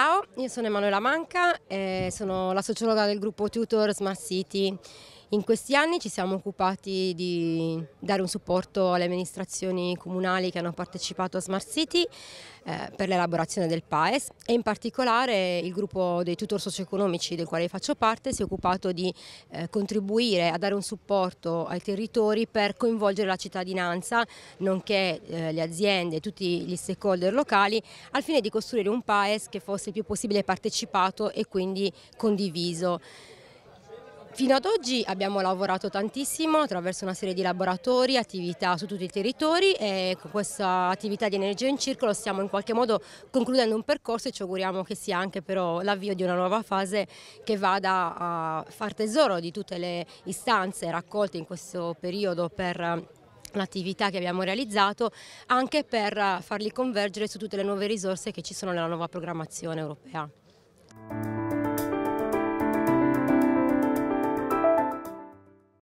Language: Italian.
Ciao, io sono Emanuela Manca, eh, sono la sociologa del gruppo Tutor Smart City in questi anni ci siamo occupati di dare un supporto alle amministrazioni comunali che hanno partecipato a Smart City eh, per l'elaborazione del PAES e in particolare il gruppo dei tutor socio-economici del quale faccio parte si è occupato di eh, contribuire a dare un supporto ai territori per coinvolgere la cittadinanza nonché eh, le aziende e tutti gli stakeholder locali al fine di costruire un PAES che fosse il più possibile partecipato e quindi condiviso. Fino ad oggi abbiamo lavorato tantissimo attraverso una serie di laboratori, attività su tutti i territori e con questa attività di energia in circolo stiamo in qualche modo concludendo un percorso e ci auguriamo che sia anche però l'avvio di una nuova fase che vada a far tesoro di tutte le istanze raccolte in questo periodo per l'attività che abbiamo realizzato anche per farli convergere su tutte le nuove risorse che ci sono nella nuova programmazione europea.